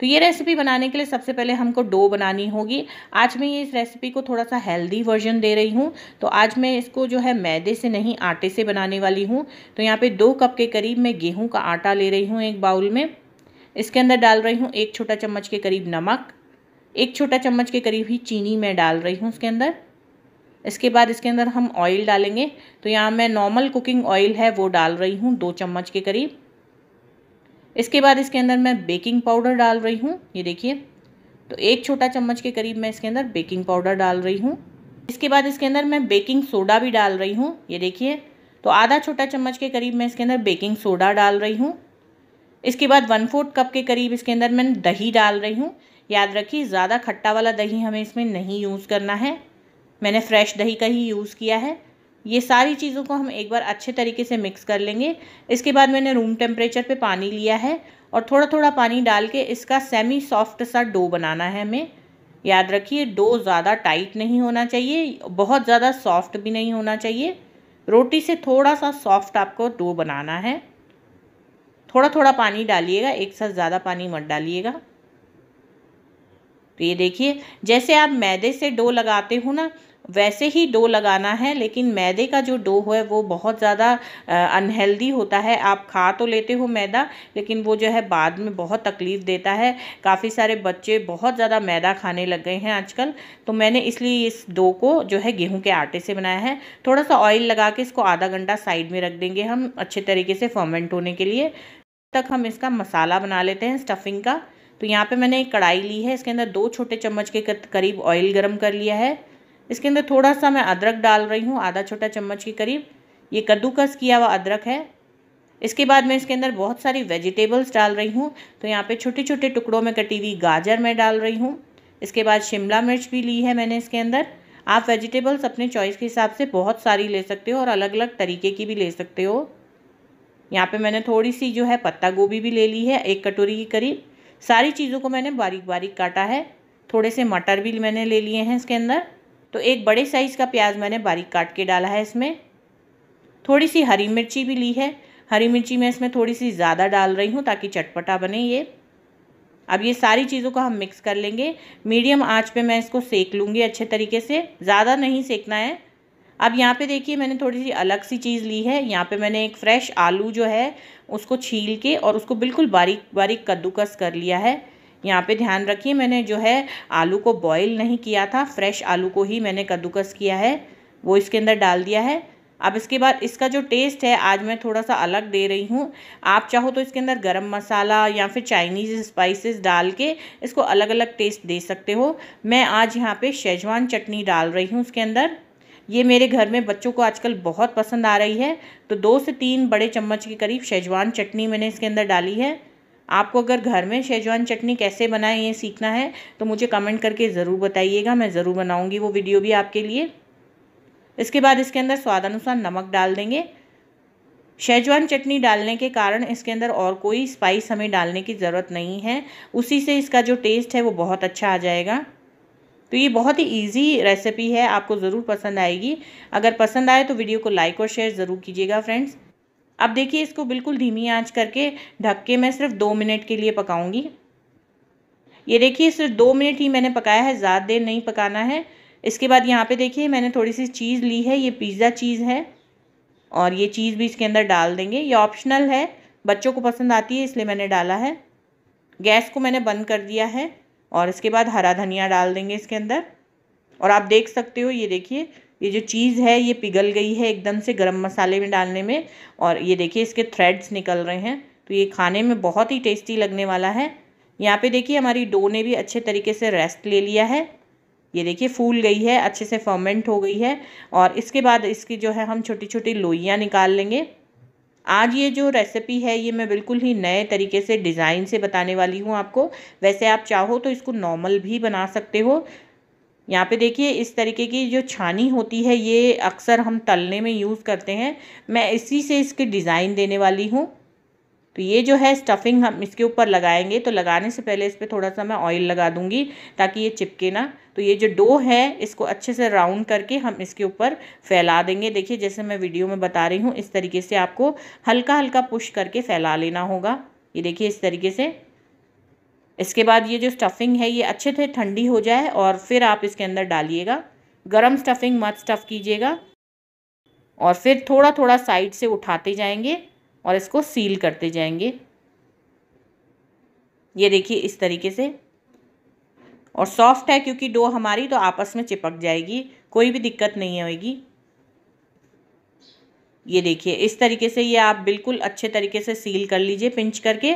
तो ये रेसिपी बनाने के लिए सबसे पहले हमको डो बनानी होगी आज मैं ये इस रेसिपी को थोड़ा सा हेल्दी वर्जन दे रही हूँ तो आज मैं इसको जो है मैदे से नहीं आटे से बनाने वाली हूँ तो यहाँ पे दो कप के करीब मैं गेहूँ का आटा ले रही हूँ एक बाउल में इसके अंदर डाल रही हूँ एक छोटा चम्मच के करीब नमक एक छोटा चम्मच के करीब ही चीनी मैं डाल रही हूँ उसके अंदर इसके बाद इसके अंदर हम ऑयल डालेंगे तो यहाँ मैं नॉर्मल कुकिंग ऑयल है वो डाल रही हूँ दो चम्मच के करीब इसके बाद इसके अंदर मैं बेकिंग पाउडर डाल रही हूँ ये देखिए तो एक छोटा चम्मच के करीब मैं इसके अंदर बेकिंग पाउडर डाल रही हूँ इसके बाद इसके अंदर मैं बेकिंग सोडा भी डाल रही हूँ ये देखिए तो आधा छोटा चम्मच के करीब मैं इसके अंदर बेकिंग सोडा डाल रही हूँ इसके बाद वन फोर्थ कप के करीब इसके अंदर मैं दही डाल रही हूँ याद रखिए ज़्यादा खट्टा वाला दही हमें इसमें नहीं यूज़ करना है मैंने फ्रेश दही का ही यूज़ किया है ये सारी चीज़ों को हम एक बार अच्छे तरीके से मिक्स कर लेंगे इसके बाद मैंने रूम टेम्परेचर पे पानी लिया है और थोड़ा थोड़ा पानी डाल के इसका सेमी सॉफ्ट सा डो बनाना है हमें याद रखिए डो ज़्यादा टाइट नहीं होना चाहिए बहुत ज़्यादा सॉफ्ट भी नहीं होना चाहिए रोटी से थोड़ा सा सॉफ्ट आपको डो बनाना है थोड़ा थोड़ा पानी डालिएगा एक साथ ज़्यादा पानी मत डालिएगा तो ये देखिए जैसे आप मैदे से डो लगाते हो ना वैसे ही डो लगाना है लेकिन मैदे का जो डो है वो बहुत ज़्यादा अनहेल्दी होता है आप खा तो लेते हो मैदा लेकिन वो जो है बाद में बहुत तकलीफ़ देता है काफ़ी सारे बच्चे बहुत ज़्यादा मैदा खाने लग गए हैं आजकल तो मैंने इसलिए इस डो को जो है गेहूँ के आटे से बनाया है थोड़ा सा ऑयल लगा के इसको आधा घंटा साइड में रख देंगे हम अच्छे तरीके से फर्मेंट होने के लिए तक हम इसका मसाला बना लेते हैं स्टफिंग का तो यहाँ पर मैंने एक कढ़ाई ली है इसके अंदर दो छोटे चम्मच के करीब ऑयल गर्म कर लिया है इसके अंदर थोड़ा सा मैं अदरक डाल रही हूँ आधा छोटा चम्मच के करीब ये कद्दूकस किया हुआ अदरक है इसके बाद मैं इसके अंदर बहुत सारी वेजिटेबल्स डाल रही हूँ तो यहाँ पे छोटे छोटे टुकड़ों में कटी हुई गाजर मैं डाल रही हूँ इसके बाद शिमला मिर्च भी ली है मैंने इसके अंदर आप वेजिटेबल्स अपने चॉइस के हिसाब से बहुत सारी ले सकते हो और अलग अलग तरीके की भी ले सकते हो यहाँ पर मैंने थोड़ी सी जो है पत्ता गोभी भी ले ली है एक कटोरी के करीब सारी चीज़ों को मैंने बारीक बारीक काटा है थोड़े से मटर भी मैंने ले लिए हैं इसके अंदर तो एक बड़े साइज़ का प्याज मैंने बारीक काट के डाला है इसमें थोड़ी सी हरी मिर्ची भी ली है हरी मिर्ची मैं इसमें थोड़ी सी ज़्यादा डाल रही हूँ ताकि चटपटा बने ये अब ये सारी चीज़ों को हम मिक्स कर लेंगे मीडियम आँच पर मैं इसको सेक लूँगी अच्छे तरीके से ज़्यादा नहीं सेकना है अब यहाँ पे देखिए मैंने थोड़ी सी अलग सी चीज़ ली है यहाँ पे मैंने एक फ़्रेश आलू जो है उसको छील के और उसको बिल्कुल बारीक बारीक कद्दूकस कर लिया है यहाँ पे ध्यान रखिए मैंने जो है आलू को बॉईल नहीं किया था फ्रेश आलू को ही मैंने कद्दूकस किया है वो इसके अंदर डाल दिया है अब इसके बाद इसका जो टेस्ट है आज मैं थोड़ा सा अलग दे रही हूँ आप चाहो तो इसके अंदर गरम मसाला या फिर चाइनीज़ स्पाइसेस डाल के इसको अलग अलग टेस्ट दे सकते हो मैं आज यहाँ पे शेजवान चटनी डाल रही हूँ उसके अंदर ये मेरे घर में बच्चों को आजकल बहुत पसंद आ रही है तो दो से तीन बड़े चम्मच के करीब शेजवान चटनी मैंने इसके अंदर डाली है आपको अगर घर में शेजवान चटनी कैसे बनाएं ये सीखना है तो मुझे कमेंट करके ज़रूर बताइएगा मैं ज़रूर बनाऊँगी वो वीडियो भी आपके लिए इसके बाद इसके अंदर स्वादानुसार नमक डाल देंगे शेजवान चटनी डालने के कारण इसके अंदर और कोई स्पाइस हमें डालने की ज़रूरत नहीं है उसी से इसका जो टेस्ट है वो बहुत अच्छा आ जाएगा तो ये बहुत ही इजी रेसिपी है आपको ज़रूर पसंद आएगी अगर पसंद आए तो वीडियो को लाइक और शेयर ज़रूर कीजिएगा फ्रेंड्स अब देखिए इसको बिल्कुल धीमी आंच करके ढक के मैं सिर्फ दो मिनट के लिए पकाऊंगी ये देखिए सिर्फ दो मिनट ही मैंने पकाया है ज़्यादा देर नहीं पकाना है इसके बाद यहाँ पे देखिए मैंने थोड़ी सी चीज़ ली है ये पिज़्ज़ा चीज़ है और ये चीज़ भी इसके अंदर डाल देंगे ये ऑप्शनल है बच्चों को पसंद आती है इसलिए मैंने डाला है गैस को मैंने बंद कर दिया है और इसके बाद हरा धनिया डाल देंगे इसके अंदर और आप देख सकते हो ये देखिए ये जो चीज़ है ये पिघल गई है एकदम से गरम मसाले में डालने में और ये देखिए इसके थ्रेड्स निकल रहे हैं तो ये खाने में बहुत ही टेस्टी लगने वाला है यहाँ पे देखिए हमारी डो ने भी अच्छे तरीके से रेस्ट ले लिया है ये देखिए फूल गई है अच्छे से फर्मेंट हो गई है और इसके बाद इसकी जो है हम छोटी छोटी लोइयाँ निकाल लेंगे आज ये जो रेसिपी है ये मैं बिल्कुल ही नए तरीके से डिज़ाइन से बताने वाली हूँ आपको वैसे आप चाहो तो इसको नॉर्मल भी बना सकते हो यहाँ पे देखिए इस तरीके की जो छानी होती है ये अक्सर हम तलने में यूज़ करते हैं मैं इसी से इसके डिज़ाइन देने वाली हूँ तो ये जो है स्टफ़िंग हम इसके ऊपर लगाएंगे तो लगाने से पहले इस पर थोड़ा सा मैं ऑयल लगा दूँगी ताकि ये चिपके ना तो ये जो डो है इसको अच्छे से राउंड करके हम इसके ऊपर फैला देंगे देखिए जैसे मैं वीडियो में बता रही हूँ इस तरीके से आपको हल्का हल्का पुश करके फैला लेना होगा ये देखिए इस तरीके से इसके बाद ये जो स्टफ़िंग है ये अच्छे से ठंडी हो जाए और फिर आप इसके अंदर डालिएगा गरम स्टफ़िंग मत स्टफ़ कीजिएगा और फिर थोड़ा थोड़ा साइड से उठाते जाएंगे और इसको सील करते जाएंगे ये देखिए इस तरीके से और सॉफ्ट है क्योंकि डो हमारी तो आपस में चिपक जाएगी कोई भी दिक्कत नहीं होगी ये देखिए इस तरीके से ये आप बिल्कुल अच्छे तरीके से सील कर लीजिए पिंच करके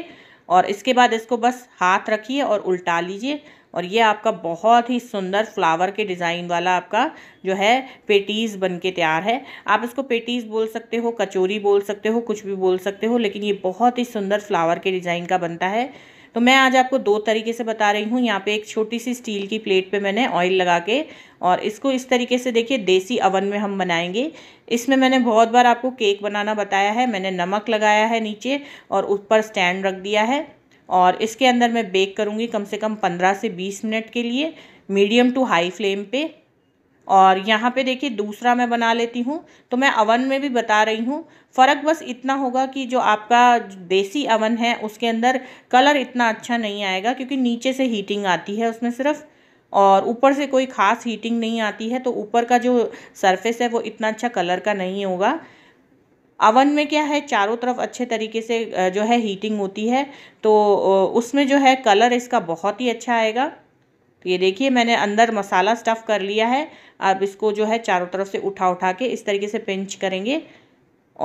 और इसके बाद इसको बस हाथ रखिए और उल्टा लीजिए और ये आपका बहुत ही सुंदर फ्लावर के डिज़ाइन वाला आपका जो है पेटीज़ बन के तैयार है आप इसको पेटीज़ बोल सकते हो कचोरी बोल सकते हो कुछ भी बोल सकते हो लेकिन ये बहुत ही सुंदर फ्लावर के डिज़ाइन का बनता है तो मैं आज आपको दो तरीके से बता रही हूँ यहाँ पे एक छोटी सी स्टील की प्लेट पे मैंने ऑयल लगा के और इसको इस तरीके से देखिए देसी अवन में हम बनाएंगे इसमें मैंने बहुत बार आपको केक बनाना बताया है मैंने नमक लगाया है नीचे और ऊपर स्टैंड रख दिया है और इसके अंदर मैं बेक करूँगी कम से कम पंद्रह से बीस मिनट के लिए मीडियम टू हाई फ्लेम पर और यहाँ पे देखिए दूसरा मैं बना लेती हूँ तो मैं अवन में भी बता रही हूँ फ़र्क बस इतना होगा कि जो आपका देसी अवन है उसके अंदर कलर इतना अच्छा नहीं आएगा क्योंकि नीचे से हीटिंग आती है उसमें सिर्फ़ और ऊपर से कोई ख़ास हीटिंग नहीं आती है तो ऊपर का जो सरफेस है वो इतना अच्छा कलर का नहीं होगा अवन में क्या है चारों तरफ अच्छे तरीके से जो है हीटिंग होती है तो उसमें जो है कलर इसका बहुत ही अच्छा आएगा तो ये देखिए मैंने अंदर मसाला स्टफ़ कर लिया है अब इसको जो है चारों तरफ से उठा उठा के इस तरीके से पिंच करेंगे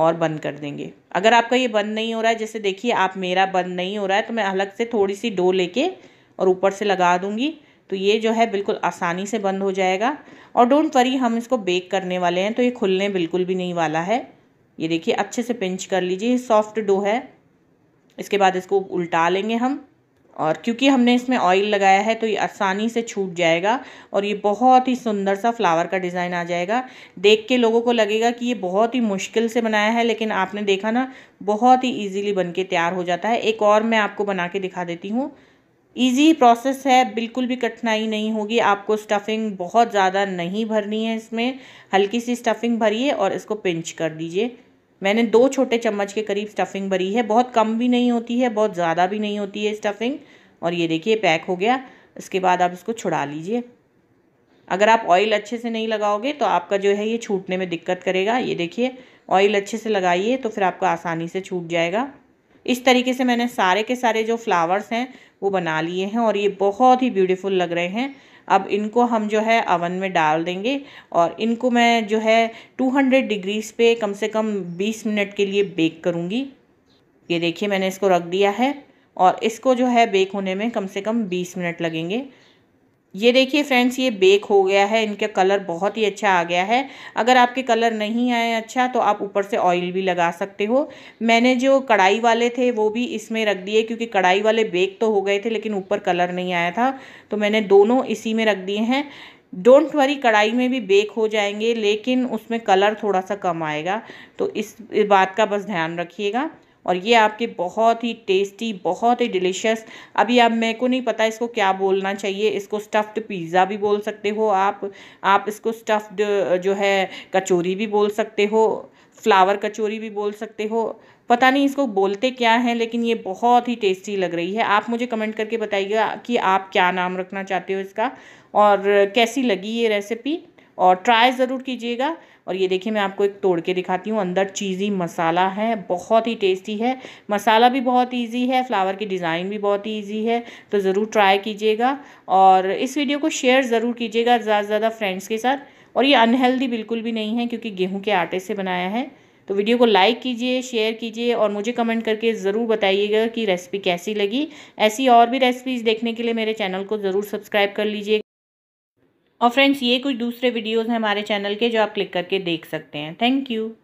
और बंद कर देंगे अगर आपका ये बंद नहीं हो रहा है जैसे देखिए आप मेरा बंद नहीं हो रहा है तो मैं अलग से थोड़ी सी डो लेके और ऊपर से लगा दूँगी तो ये जो है बिल्कुल आसानी से बंद हो जाएगा और डोंट वरी हम इसको बेक करने वाले हैं तो ये खुलने बिल्कुल भी नहीं वाला है ये देखिए अच्छे से पिंच कर लीजिए ये सॉफ्ट डो है इसके बाद इसको उल्टा लेंगे हम और क्योंकि हमने इसमें ऑयल लगाया है तो ये आसानी से छूट जाएगा और ये बहुत ही सुंदर सा फ्लावर का डिज़ाइन आ जाएगा देख के लोगों को लगेगा कि ये बहुत ही मुश्किल से बनाया है लेकिन आपने देखा ना बहुत ही इजीली बन के तैयार हो जाता है एक और मैं आपको बना के दिखा देती हूँ ईजी प्रोसेस है बिल्कुल भी कठिनाई नहीं होगी आपको स्टफ़िंग बहुत ज़्यादा नहीं भरनी है इसमें हल्की सी स्टफ़िंग भरिए और इसको पिंच कर दीजिए मैंने दो छोटे चम्मच के करीब स्टफ़िंग भरी है बहुत कम भी नहीं होती है बहुत ज़्यादा भी नहीं होती है स्टफ़िंग और ये देखिए पैक हो गया इसके बाद आप इसको छुड़ा लीजिए अगर आप ऑयल अच्छे से नहीं लगाओगे तो आपका जो है ये छूटने में दिक्कत करेगा ये देखिए ऑयल अच्छे से लगाइए तो फिर आपका आसानी से छूट जाएगा इस तरीके से मैंने सारे के सारे जो फ्लावर्स हैं वो बना लिए हैं और ये बहुत ही ब्यूटीफुल लग रहे हैं अब इनको हम जो है अवन में डाल देंगे और इनको मैं जो है 200 डिग्रीज पे कम से कम 20 मिनट के लिए बेक करूँगी ये देखिए मैंने इसको रख दिया है और इसको जो है बेक होने में कम से कम 20 मिनट लगेंगे ये देखिए फ्रेंड्स ये बेक हो गया है इनका कलर बहुत ही अच्छा आ गया है अगर आपके कलर नहीं आए अच्छा तो आप ऊपर से ऑयल भी लगा सकते हो मैंने जो कढ़ाई वाले थे वो भी इसमें रख दिए क्योंकि कढ़ाई वाले बेक तो हो गए थे लेकिन ऊपर कलर नहीं आया था तो मैंने दोनों इसी में रख दिए हैं डोंट वरी कढ़ाई में भी बेक हो जाएंगे लेकिन उसमें कलर थोड़ा सा कम आएगा तो इस बात का बस ध्यान रखिएगा और ये आपके बहुत ही टेस्टी बहुत ही डिलीशियस अभी आप मेरे को नहीं पता इसको क्या बोलना चाहिए इसको स्टफ्ड पिज़्ज़ा भी बोल सकते हो आप आप इसको स्टफ्ड जो है कचोरी भी बोल सकते हो फ्लावर कचोरी भी बोल सकते हो पता नहीं इसको बोलते क्या हैं लेकिन ये बहुत ही टेस्टी लग रही है आप मुझे कमेंट करके बताइएगा कि आप क्या नाम रखना चाहते हो इसका और कैसी लगी ये रेसिपी और ट्राई ज़रूर कीजिएगा और ये देखिए मैं आपको एक तोड़ के दिखाती हूँ अंदर चीज़ी मसाला है बहुत ही टेस्टी है मसाला भी बहुत इजी है फ्लावर की डिज़ाइन भी बहुत इजी है तो ज़रूर ट्राई कीजिएगा और इस वीडियो को शेयर ज़रूर कीजिएगा ज़्यादा से ज़्यादा फ्रेंड्स के साथ और ये अनहेल्दी बिल्कुल भी नहीं है क्योंकि गेहूँ के आटे से बनाया है तो वीडियो को लाइक कीजिए शेयर कीजिए और मुझे कमेंट करके ज़रूर बताइएगा कि रेसिपी कैसी लगी ऐसी और भी रेसिपीज़ देखने के लिए मेरे चैनल को ज़रूर सब्सक्राइब कर लीजिए और फ्रेंड्स ये कुछ दूसरे वीडियोज़ हैं हमारे चैनल के जो आप क्लिक करके देख सकते हैं थैंक यू